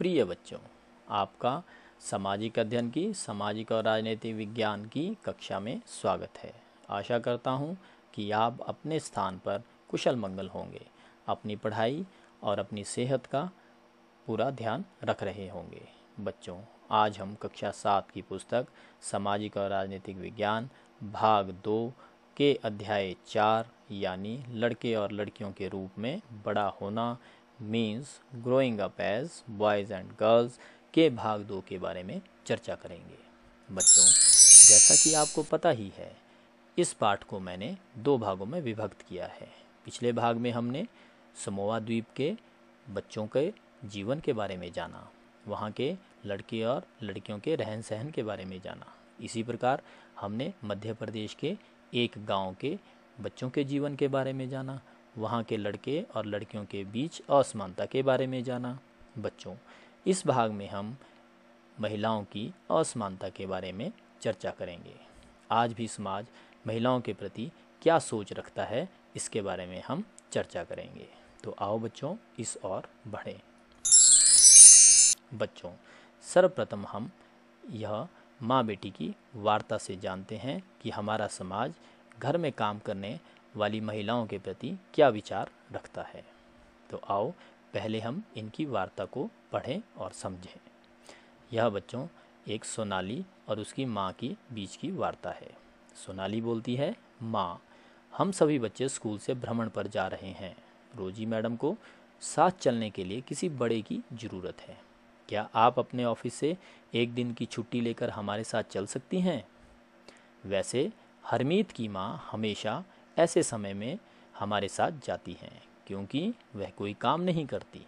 प्रिय बच्चों आपका सामाजिक अध्ययन की सामाजिक और राजनीतिक विज्ञान की कक्षा में स्वागत है आशा करता हूँ कि आप अपने स्थान पर कुशल मंगल होंगे अपनी पढ़ाई और अपनी सेहत का पूरा ध्यान रख रहे होंगे बच्चों आज हम कक्षा सात की पुस्तक सामाजिक और राजनीतिक विज्ञान भाग दो के अध्याय चार यानी लड़के और लड़कियों के रूप में बड़ा होना means growing up as boys and girls के भाग दो के बारे में चर्चा करेंगे बच्चों जैसा कि आपको पता ही है इस पाठ को मैंने दो भागों में विभक्त किया है पिछले भाग में हमने समोवा द्वीप के बच्चों के जीवन के बारे में जाना वहाँ के लड़के और लड़कियों के रहन सहन के बारे में जाना इसी प्रकार हमने मध्य प्रदेश के एक गांव के बच्चों के जीवन के बारे में जाना वहाँ के लड़के और लड़कियों के बीच असमानता के बारे में जाना बच्चों इस भाग में हम महिलाओं की असमानता के बारे में चर्चा करेंगे आज भी समाज महिलाओं के प्रति क्या सोच रखता है इसके बारे में हम चर्चा करेंगे तो आओ बच्चों इस और बढ़ें बच्चों सर्वप्रथम हम यह माँ बेटी की वार्ता से जानते हैं कि हमारा समाज घर में काम करने वाली महिलाओं के प्रति क्या विचार रखता है तो आओ पहले हम इनकी वार्ता को पढ़ें और समझें यह बच्चों एक सोनाली और उसकी माँ की बीच की वार्ता है सोनाली बोलती है माँ हम सभी बच्चे स्कूल से भ्रमण पर जा रहे हैं रोजी मैडम को साथ चलने के लिए किसी बड़े की ज़रूरत है क्या आप अपने ऑफिस से एक दिन की छुट्टी लेकर हमारे साथ चल सकती हैं वैसे हरमीत की माँ हमेशा ऐसे समय में हमारे साथ जाती हैं क्योंकि वह कोई काम नहीं करती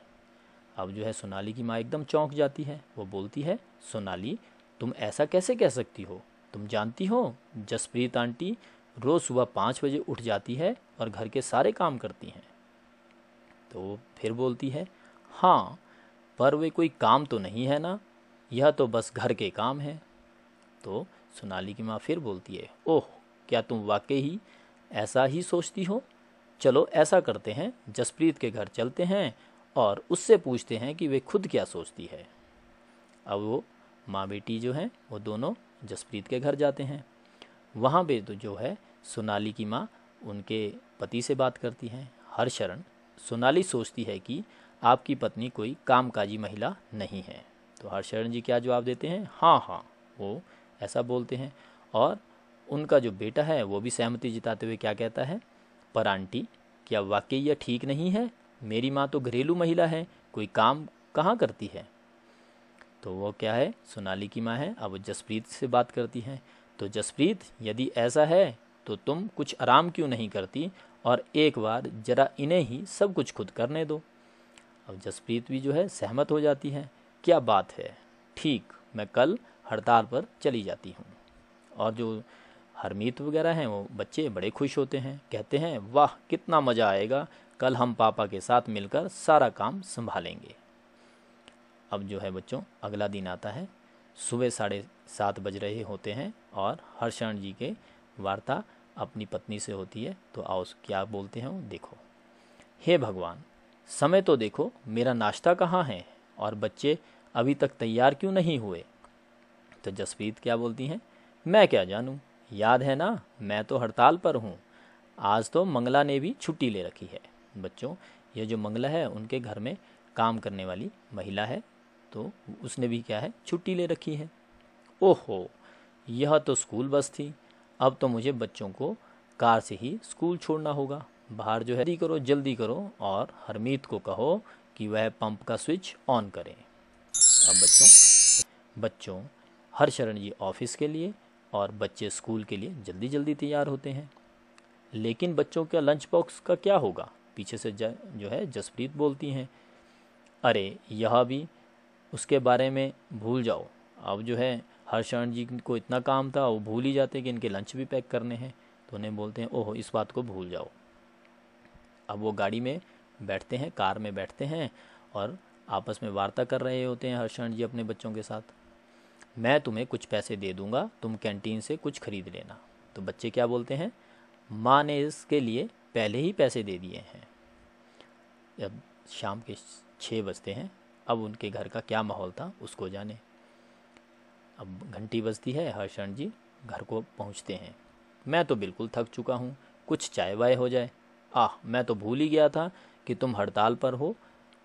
अब जो है सोनाली की माँ एकदम चौंक जाती है वो बोलती है सोनाली तुम ऐसा कैसे कह सकती हो तुम जानती हो जसप्रीत आंटी रोज़ सुबह पाँच बजे उठ जाती है और घर के सारे काम करती हैं तो फिर बोलती है हाँ पर वे कोई काम तो नहीं है ना यह तो बस घर के काम है तो सोनाली की माँ फिर बोलती है ओह क्या तुम वाकई ही ऐसा ही सोचती हो चलो ऐसा करते हैं जसप्रीत के घर चलते हैं और उससे पूछते हैं कि वे खुद क्या सोचती है अब वो माँ बेटी जो है वो दोनों जसप्रीत के घर जाते हैं वहाँ पे तो जो है सोनाली की माँ उनके पति से बात करती हैं हर शरण सोनाली सोचती है कि आपकी पत्नी कोई कामकाजी महिला नहीं है तो शरण जी क्या जवाब देते हैं हाँ हाँ वो ऐसा बोलते हैं और उनका जो बेटा है वो भी सहमति जिताते हुए क्या कहता है पर आंटी क्या वाकई यह ठीक नहीं है मेरी माँ तो घरेलू महिला है कोई काम कहाँ करती है तो वो क्या है सोनाली की माँ है अब जसप्रीत से बात करती है तो जसप्रीत यदि ऐसा है तो तुम कुछ आराम क्यों नहीं करती और एक बार जरा इन्हें ही सब कुछ खुद करने दो अब जसप्रीत भी जो है सहमत हो जाती है क्या बात है ठीक मैं कल हड़ताल पर चली जाती हूँ और जो हरमीत वगैरह हैं वो बच्चे बड़े खुश होते हैं कहते हैं वाह कितना मज़ा आएगा कल हम पापा के साथ मिलकर सारा काम संभालेंगे अब जो है बच्चों अगला दिन आता है सुबह साढ़े सात बज रहे होते हैं और हर्षण जी के वार्ता अपनी पत्नी से होती है तो आओ क्या बोलते हैं वो देखो हे भगवान समय तो देखो मेरा नाश्ता कहाँ है और बच्चे अभी तक तैयार क्यों नहीं हुए तो जसप्रीत क्या बोलती हैं मैं क्या जानूँ याद है ना मैं तो हड़ताल पर हूँ आज तो मंगला ने भी छुट्टी ले रखी है बच्चों ये जो मंगला है उनके घर में काम करने वाली महिला है तो उसने भी क्या है छुट्टी ले रखी है ओहो यह तो स्कूल बस थी अब तो मुझे बच्चों को कार से ही स्कूल छोड़ना होगा बाहर जो है जल्दी करो जल्दी करो और हरमीत को कहो कि वह पंप का स्विच ऑन करें अब बच्चों बच्चों हर शरण जी ऑफिस के लिए और बच्चे स्कूल के लिए जल्दी जल्दी तैयार होते हैं लेकिन बच्चों का लंच बॉक्स का क्या होगा पीछे से जो है जसप्रीत बोलती हैं अरे यह भी उसके बारे में भूल जाओ अब जो है हर्षण जी को इतना काम था वो भूल ही जाते कि इनके लंच भी पैक करने हैं तो उन्हें बोलते हैं ओहो इस बात को भूल जाओ अब वो गाड़ी में बैठते हैं कार में बैठते हैं और आपस में वार्ता कर रहे होते हैं हर्षण जी अपने बच्चों के साथ मैं तुम्हें कुछ पैसे दे दूंगा तुम कैंटीन से कुछ खरीद लेना तो बच्चे क्या बोलते हैं माँ ने इसके लिए पहले ही पैसे दे दिए हैं जब शाम के छः बजते हैं अब उनके घर का क्या माहौल था उसको जाने अब घंटी बजती है हर्षण जी घर को पहुंचते हैं मैं तो बिल्कुल थक चुका हूँ कुछ चाय वाय हो जाए आह मैं तो भूल ही गया था कि तुम हड़ताल पर हो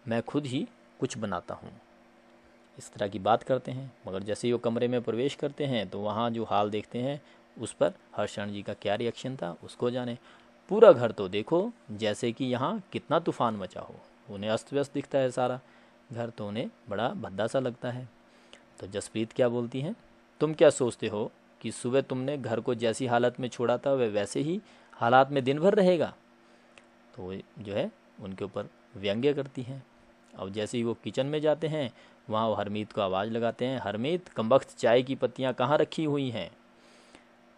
मैं खुद ही कुछ बनाता हूँ इस तरह की बात करते हैं मगर जैसे ही वो कमरे में प्रवेश करते हैं तो वहाँ जो हाल देखते हैं उस पर हर्षण जी का क्या रिएक्शन था उसको जाने पूरा घर तो देखो जैसे कि यहाँ कितना तूफान मचा हो उन्हें अस्त व्यस्त दिखता है सारा घर तो उन्हें बड़ा भद्दा सा लगता है तो जसप्रीत क्या बोलती हैं तुम क्या सोचते हो कि सुबह तुमने घर को जैसी हालत में छोड़ा था वह वैसे ही हालात में दिन भर रहेगा तो जो है उनके ऊपर व्यंग्य करती हैं अब जैसे ही वो किचन में जाते हैं वहाँ वो हरमीत को आवाज़ लगाते हैं हरमीत कमबख्त चाय की पत्तियाँ कहाँ रखी हुई हैं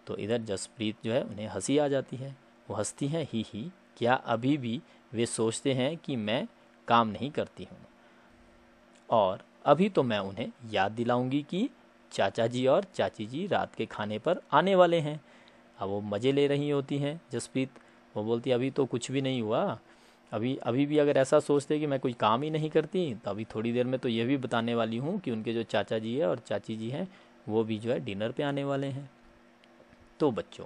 तो इधर जसप्रीत जो है उन्हें हंसी आ जाती है वो हंसती हैं ही ही क्या अभी भी वे सोचते हैं कि मैं काम नहीं करती हूँ और अभी तो मैं उन्हें याद दिलाऊंगी कि चाचा जी और चाची जी रात के खाने पर आने वाले हैं अब वो मज़े ले रही होती हैं जसप्रीत वो बोलती अभी तो कुछ भी नहीं हुआ अभी अभी भी अगर ऐसा सोचते कि मैं कोई काम ही नहीं करती तो अभी थोड़ी देर में तो यह भी बताने वाली हूँ कि उनके जो चाचा जी है और चाची जी हैं वो भी जो है डिनर पे आने वाले हैं तो बच्चों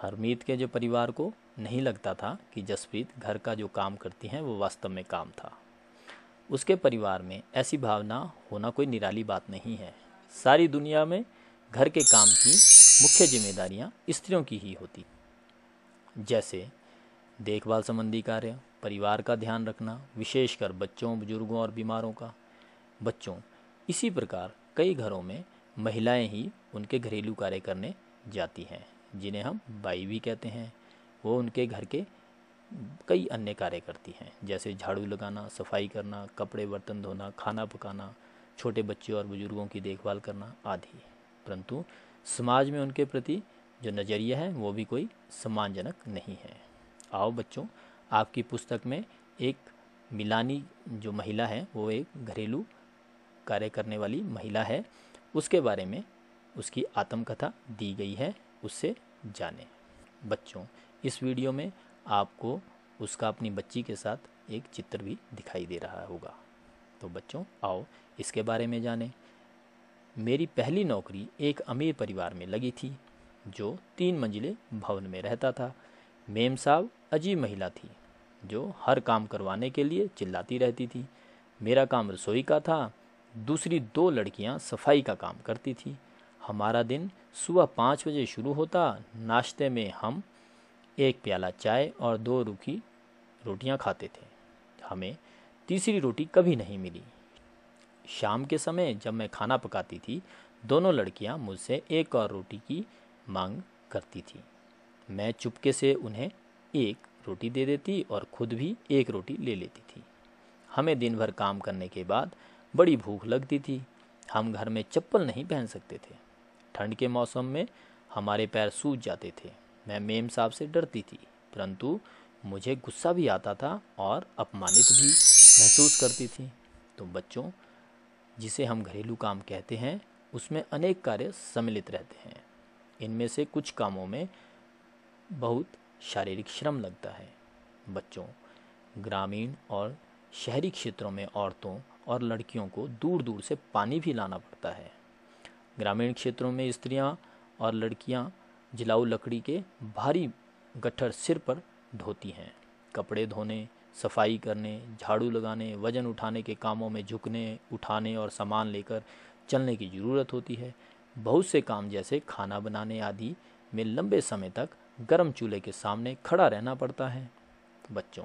हरमीत के जो परिवार को नहीं लगता था कि जसप्रीत घर का जो काम करती हैं वो वास्तव में काम था उसके परिवार में ऐसी भावना होना कोई निराली बात नहीं है सारी दुनिया में घर के काम की मुख्य जिम्मेदारियां स्त्रियों की ही होती जैसे देखभाल संबंधी कार्य परिवार का ध्यान रखना विशेषकर बच्चों बुजुर्गों और बीमारों का बच्चों इसी प्रकार कई घरों में महिलाएं ही उनके घरेलू कार्य करने जाती हैं जिन्हें हम बाई भी कहते हैं वो उनके घर के कई अन्य कार्य करती हैं जैसे झाड़ू लगाना सफाई करना कपड़े बर्तन धोना खाना पकाना छोटे बच्चे और बुजुर्गों की देखभाल करना आदि परंतु समाज में उनके प्रति जो नज़रिया है वो भी कोई सम्मानजनक नहीं है आओ बच्चों आपकी पुस्तक में एक मिलानी जो महिला है वो एक घरेलू कार्य करने वाली महिला है उसके बारे में उसकी आत्मकथा दी गई है उससे जाने बच्चों इस वीडियो में आपको उसका अपनी बच्ची के साथ एक चित्र भी दिखाई दे रहा होगा तो बच्चों आओ इसके बारे में जाने मेरी पहली नौकरी एक अमीर परिवार में लगी थी जो तीन मंजिले भवन में रहता था मेम साहब अजीब महिला थी जो हर काम करवाने के लिए चिल्लाती रहती थी मेरा काम रसोई का था दूसरी दो लड़कियां सफाई का काम करती थी हमारा दिन सुबह पाँच बजे शुरू होता नाश्ते में हम एक प्याला चाय और दो रूखी रोटियां खाते थे हमें तीसरी रोटी कभी नहीं मिली शाम के समय जब मैं खाना पकाती थी दोनों लड़कियां मुझसे एक और रोटी की मांग करती थी मैं चुपके से उन्हें एक रोटी दे देती और खुद भी एक रोटी ले लेती थी हमें दिन भर काम करने के बाद बड़ी भूख लगती थी हम घर में चप्पल नहीं पहन सकते थे ठंड के मौसम में हमारे पैर सूज जाते थे मैं मेम साहब से डरती थी परंतु मुझे गुस्सा भी आता था और अपमानित भी महसूस करती थी तो बच्चों जिसे हम घरेलू काम कहते हैं उसमें अनेक कार्य सम्मिलित रहते हैं इनमें से कुछ कामों में बहुत शारीरिक श्रम लगता है बच्चों ग्रामीण और शहरी क्षेत्रों में औरतों और लड़कियों को दूर दूर से पानी भी लाना पड़ता है ग्रामीण क्षेत्रों में स्त्रियां और लड़कियां जिलाऊ लकड़ी के भारी गट्ठर सिर पर धोती हैं कपड़े धोने सफाई करने झाड़ू लगाने वजन उठाने के कामों में झुकने उठाने और सामान लेकर चलने की ज़रूरत होती है बहुत से काम जैसे खाना बनाने आदि में लंबे समय तक गर्म चूल्हे के सामने खड़ा रहना पड़ता है बच्चों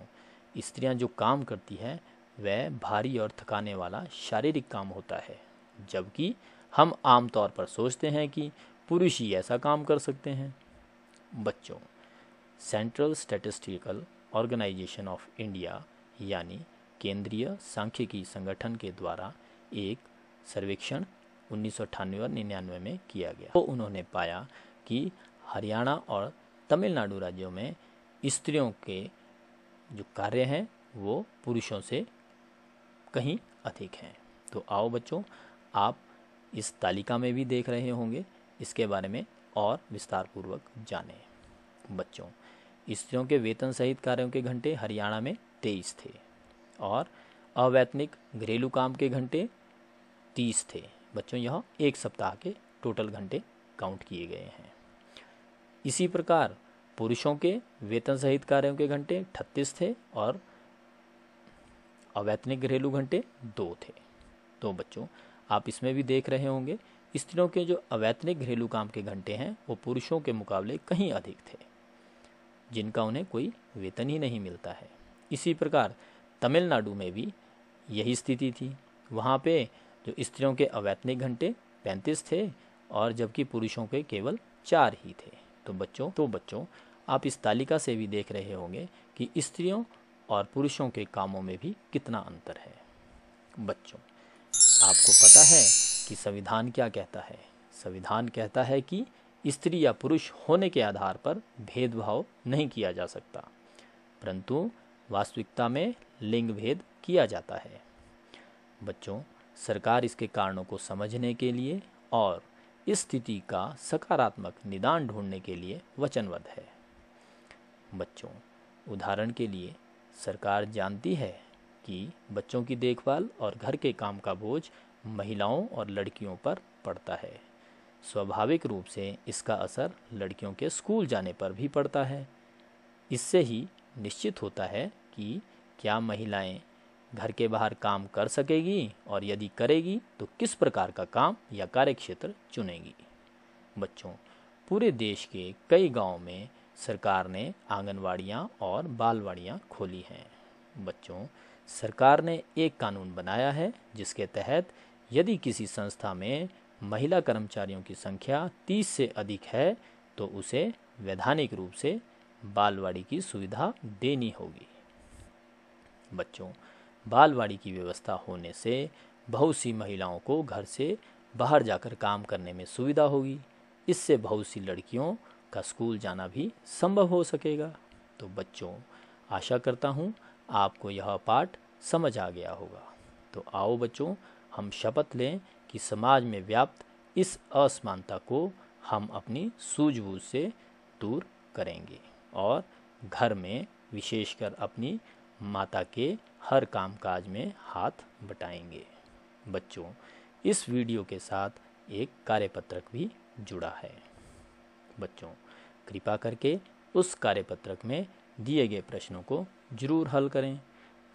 स्त्रियां जो काम करती हैं वह भारी और थकाने वाला शारीरिक काम होता है जबकि हम आमतौर पर सोचते हैं कि पुरुष ही ऐसा काम कर सकते हैं बच्चों central statistical organisation of India यानी केंद्रीय सांख्यिकी संगठन के द्वारा एक सर्वेक्षण उन्नीस और निन्यानवे में किया गया तो उन्होंने पाया कि हरियाणा और तमिलनाडु राज्यों में स्त्रियों के जो कार्य हैं वो पुरुषों से कहीं अधिक हैं तो आओ बच्चों आप इस तालिका में भी देख रहे होंगे इसके बारे में और विस्तारपूर्वक जानें बच्चों स्त्रियों के वेतन सहित कार्यों के घंटे हरियाणा में तेईस थे और अवैतनिक घरेलू काम के घंटे तीस थे बच्चों यह एक सप्ताह के टोटल घंटे काउंट किए गए हैं इसी प्रकार पुरुषों के वेतन सहित कार्यों के घंटे अठतीस थे और अवैतनिक घरेलू घंटे दो थे तो बच्चों आप इसमें भी देख रहे होंगे स्त्रियों के जो अवैतनिक घरेलू काम के घंटे हैं वो पुरुषों के मुकाबले कहीं अधिक थे जिनका उन्हें कोई वेतन ही नहीं मिलता है इसी प्रकार तमिलनाडु में भी यही स्थिति थी वहाँ पे जो स्त्रियों के अवैतनिक घंटे पैंतीस थे और जबकि पुरुषों के केवल चार ही थे तो बच्चों तो बच्चों आप इस तालिका से भी देख रहे होंगे कि स्त्रियों और पुरुषों के कामों में भी कितना अंतर है बच्चों आपको पता है कि संविधान क्या कहता है संविधान कहता है कि स्त्री या पुरुष होने के आधार पर भेदभाव नहीं किया जा सकता परंतु वास्तविकता में लिंग भेद किया जाता है बच्चों सरकार इसके कारणों को समझने के लिए और इस स्थिति का सकारात्मक निदान ढूंढने के लिए वचनबद्ध है बच्चों उदाहरण के लिए सरकार जानती है कि बच्चों की देखभाल और घर के काम का बोझ महिलाओं और लड़कियों पर पड़ता है स्वाभाविक रूप से इसका असर लड़कियों के स्कूल जाने पर भी पड़ता है इससे ही निश्चित होता है कि क्या महिलाएं घर के बाहर काम कर सकेगी और यदि करेगी तो किस प्रकार का काम या कार्य क्षेत्र चुनेगी बच्चों पूरे देश के कई गांव में सरकार ने आंगनवाड़ियाँ और बालवाड़ियाँ खोली हैं बच्चों सरकार ने एक कानून बनाया है जिसके तहत यदि किसी संस्था में महिला कर्मचारियों की संख्या 30 से अधिक है तो उसे वैधानिक रूप से बालवाड़ी की सुविधा देनी होगी बच्चों बालवाड़ी की व्यवस्था होने से बहुत सी महिलाओं को घर से बाहर जाकर काम करने में सुविधा होगी इससे बहुत सी लड़कियों का स्कूल जाना भी संभव हो सकेगा तो बच्चों आशा करता हूँ आपको यह पाठ समझ आ गया होगा तो आओ बच्चों हम शपथ लें कि समाज में व्याप्त इस असमानता को हम अपनी सूझबूझ से दूर करेंगे और घर में विशेषकर अपनी माता के हर कामकाज में हाथ बटाएंगे बच्चों इस वीडियो के साथ एक कार्यपत्रक भी जुड़ा है बच्चों कृपा करके उस कार्यपत्रक में दिए गए प्रश्नों को जरूर हल करें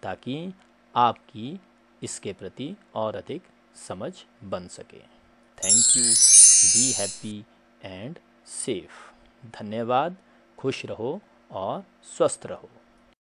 ताकि आपकी इसके प्रति और अधिक समझ बन सके thank you be happy and safe धन्यवाद खुश रहो और स्वस्थ रहो